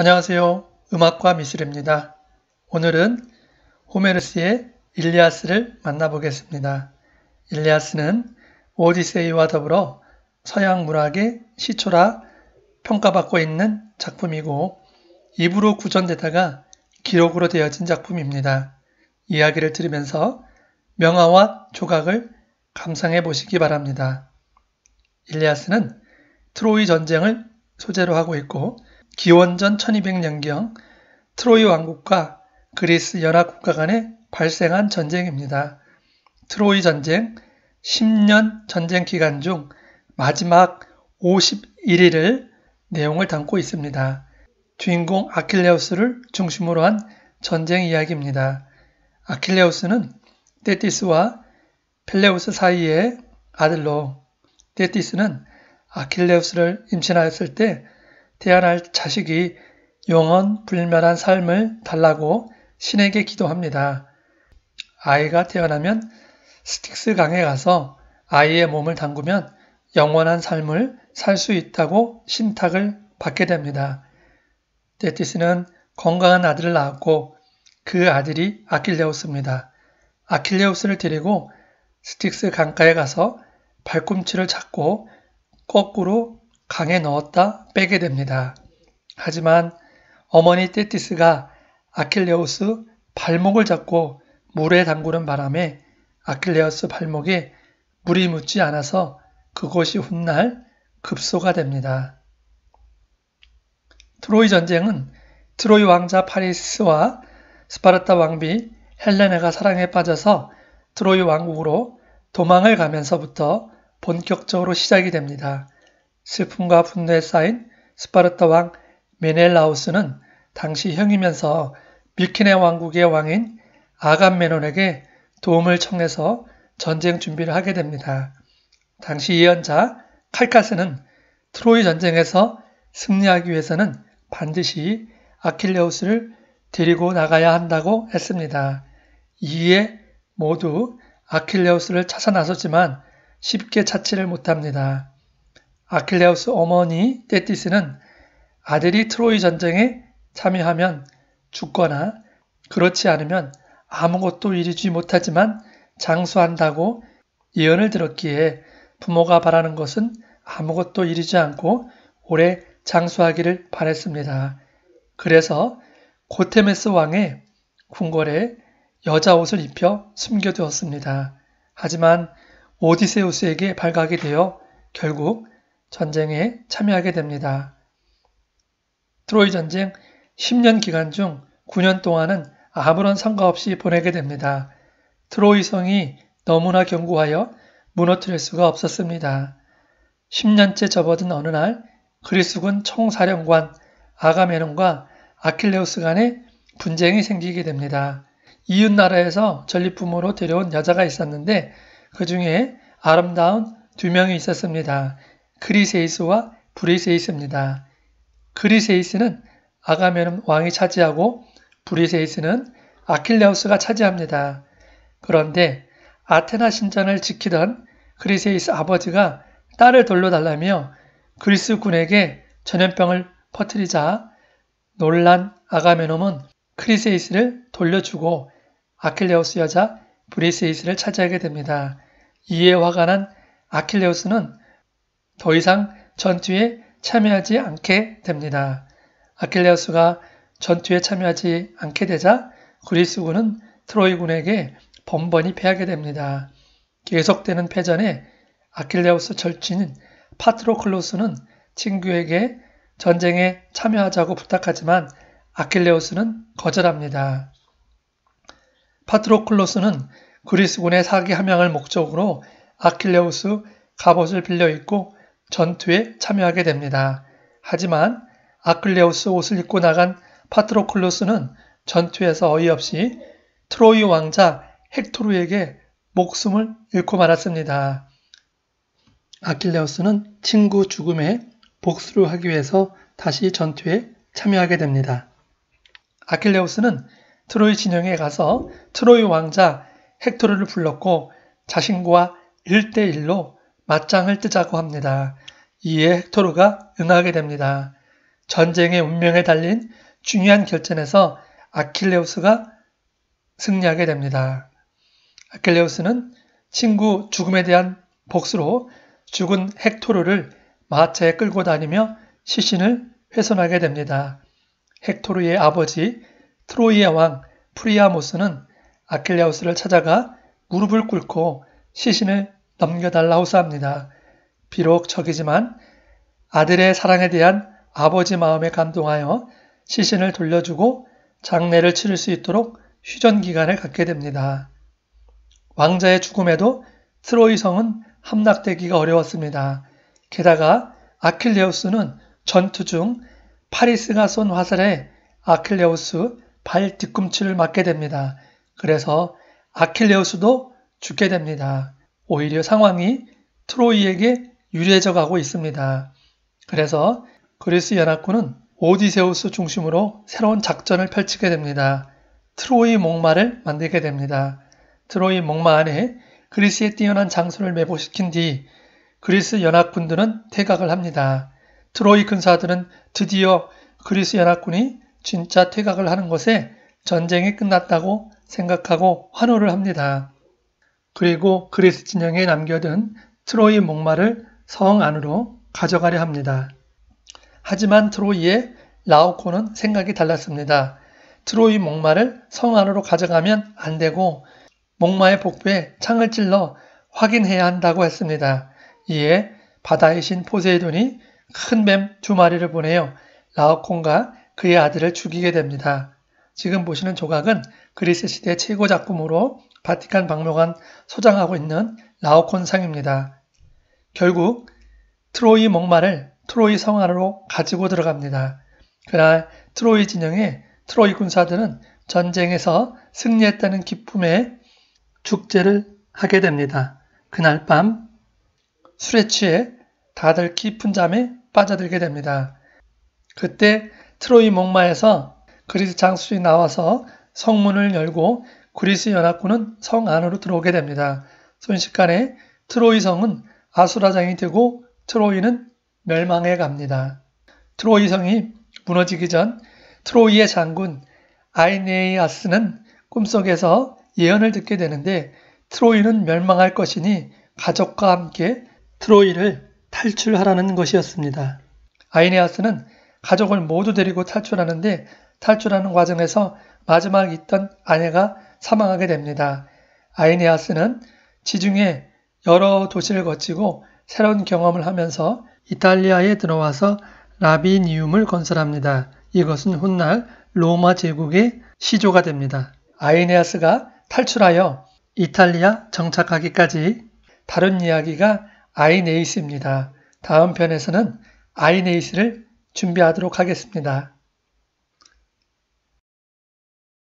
안녕하세요. 음악과 미술입니다. 오늘은 호메르스의 일리아스를 만나보겠습니다. 일리아스는 오디세이와 더불어 서양 문학의 시초라 평가받고 있는 작품이고 입으로 구전되다가 기록으로 되어진 작품입니다. 이야기를 들으면서 명화와 조각을 감상해 보시기 바랍니다. 일리아스는 트로이 전쟁을 소재로 하고 있고 기원전 1200년경 트로이 왕국과 그리스 연합국가 간에 발생한 전쟁입니다. 트로이 전쟁 10년 전쟁 기간 중 마지막 51일을 내용을 담고 있습니다. 주인공 아킬레우스를 중심으로 한 전쟁 이야기입니다. 아킬레우스는 테티스와 펠레우스 사이의 아들로 테티스는 아킬레우스를 임신하였을 때 태어날 자식이 영원 불멸한 삶을 달라고 신에게 기도합니다. 아이가 태어나면 스틱스 강에 가서 아이의 몸을 담그면 영원한 삶을 살 수 있다고 신탁을 받게 됩니다. 데티스는 건강한 아들을 낳았고 그 아들이 아킬레우스입니다. 아킬레우스를 데리고 스틱스 강가에 가서 발꿈치를 잡고 거꾸로 강에 넣었다 빼게 됩니다. 하지만 어머니 테티스가 아킬레우스 발목을 잡고 물에 담그는 바람에 아킬레우스 발목에 물이 묻지 않아서 그곳이 훗날 급소가 됩니다. 트로이 전쟁은 트로이 왕자 파리스와 스파르타 왕비 헬레네가 사랑에 빠져서 트로이 왕국으로 도망을 가면서부터 본격적으로 시작이 됩니다. 슬픔과 분노에 쌓인 스파르타 왕 메넬라우스는 당시 형이면서 미키네 왕국의 왕인 아감메논에게 도움을 청해서 전쟁 준비를 하게 됩니다. 당시 예언자 칼카스는 트로이 전쟁에서 승리하기 위해서는 반드시 아킬레우스를 데리고 나가야 한다고 했습니다. 이에 모두 아킬레우스를 찾아 나섰지만 쉽게 찾지를 못합니다. 아킬레우스 어머니 테티스는 아들이 트로이 전쟁에 참여하면 죽거나 그렇지 않으면 아무것도 이루지 못하지만 장수한다고 예언을 들었기에 부모가 바라는 것은 아무것도 이루지 않고 오래 장수하기를 바랬습니다. 그래서 고테메스 왕의 궁궐에 여자 옷을 입혀 숨겨두었습니다. 하지만 오디세우스에게 발각이 되어 결국 전쟁에 참여하게 됩니다. 트로이 전쟁 10년 기간 중 9년 동안은 아무런 상과 없이 보내게 됩니다. 트로이 성이 너무나 견고하여 무너뜨릴 수가 없었습니다. 10년째 접어든 어느 날 그리스군 총사령관 아가메논과 아킬레우스 간에 분쟁이 생기게 됩니다. 이웃 나라에서 전리품으로 데려온 여자가 있었는데 그 중에 아름다운 두 명이 있었습니다. 크리세이스와 브리세이스입니다. 크리세이스는 아가메는 왕이 차지하고 브리세이스는 아킬레우스가 차지합니다. 그런데 아테나 신전을 지키던 크리세이스 아버지가 딸을 돌려 달라며 그리스 군에게 전염병을 퍼뜨리자 놀란 아가메놈은 크리세이스를 돌려주고 아킬레우스 여자 브리세이스를 차지하게 됩니다. 이에 화가 난 아킬레우스는 더 이상 전투에 참여하지 않게 됩니다. 아킬레우스가 전투에 참여하지 않게 되자 그리스군은 트로이군에게 번번이 패하게 됩니다. 계속되는 패전에 아킬레우스 절친인 파트로클로스는 친구에게 전쟁에 참여하자고 부탁하지만 아킬레우스는 거절합니다. 파트로클로스는 그리스군의 사기 함양을 목적으로 아킬레우스 갑옷을 빌려 입고 전투에 참여하게 됩니다. 하지만 아클레우스 옷을 입고 나간 파트로클로스는 전투에서 어이없이 트로이 왕자 헥토르에게 목숨을 잃고 말았습니다. 아킬레우스는 친구 죽음에 복수를 하기 위해서 다시 전투에 참여하게 됩니다. 아킬레우스는 트로이 진영에 가서 트로이 왕자 헥토르를 불렀고 자신과 1대1로 맞짱을 뜨자고 합니다. 이에 헥토르가 응하게 됩니다. 전쟁의 운명에 달린 중요한 결전에서 아킬레우스가 승리하게 됩니다. 아킬레우스는 친구 죽음에 대한 복수로 죽은 헥토르를 마차에 끌고 다니며 시신을 훼손하게 됩니다. 헥토르의 아버지 트로이의 왕 프리아모스는 아킬레우스를 찾아가 무릎을 꿇고 시신을 넘겨달라고서 합니다. 비록 적이지만 아들의 사랑에 대한 아버지 마음에 감동하여 시신을 돌려주고 장례를 치를 수 있도록 휴전 기간을 갖게 됩니다. 왕자의 죽음에도 트로이 성은 함락되기가 어려웠습니다. 게다가 아킬레우스는 전투 중 파리스가 쏜 화살에 아킬레우스 발 뒤꿈치를 맞게 됩니다. 그래서 아킬레우스도 죽게 됩니다. 오히려 상황이 트로이에게 유리해져 가고 있습니다. 그래서 그리스 연합군은 오디세우스 중심으로 새로운 작전을 펼치게 됩니다. 트로이 목마를 만들게 됩니다. 트로이 목마 안에 그리스의 뛰어난 장소를 매복시킨 뒤 그리스 연합군들은 퇴각을 합니다. 트로이 군사들은 드디어 그리스 연합군이 진짜 퇴각을 하는 것에 전쟁이 끝났다고 생각하고 환호를 합니다. 그리고 그리스 진영에 남겨둔 트로이 목마를 성 안으로 가져가려 합니다. 하지만 트로이의 라오코는 생각이 달랐습니다. 트로이 목마를 성 안으로 가져가면 안 되고 목마의 복부에 창을 찔러 확인해야 한다고 했습니다. 이에 바다의 신 포세이돈이 큰 뱀 두 마리를 보내어 라오콘과 그의 아들을 죽이게 됩니다. 지금 보시는 조각은 그리스 시대 최고 작품으로 바티칸 박물관 소장하고 있는 라오콘 상입니다. 결국 트로이 목마를 트로이 성 안으로 가지고 들어갑니다. 그날 트로이 진영의 트로이 군사들은 전쟁에서 승리했다는 기쁨에 축제를 하게 됩니다. 그날 밤 술에 취해 다들 깊은 잠에 빠져들게 됩니다. 그때 트로이 목마에서 그리스 장수들이 나와서 성문을 열고 그리스 연합군은 성 안으로 들어오게 됩니다. 순식간에 트로이 성은 아수라장이 되고 트로이는 멸망해 갑니다. 트로이 성이 무너지기 전 트로이의 장군 아이네이아스는 꿈속에서 예언을 듣게 되는데 트로이는 멸망할 것이니 가족과 함께 트로이를 탈출하라는 것이었습니다. 아이네아스는 가족을 모두 데리고 탈출하는데 탈출하는 과정에서 마지막 있던 아내가 사망하게 됩니다. 아이네아스는 지중해 여러 도시를 거치고 새로운 경험을 하면서 이탈리아에 들어와서 라비니움을 건설합니다. 이것은 훗날 로마 제국의 시조가 됩니다. 아이네아스가 탈출하여 이탈리아 정착하기까지 다른 이야기가 아이네이스입니다. 다음 편에서는 아이네이스를 준비하도록 하겠습니다.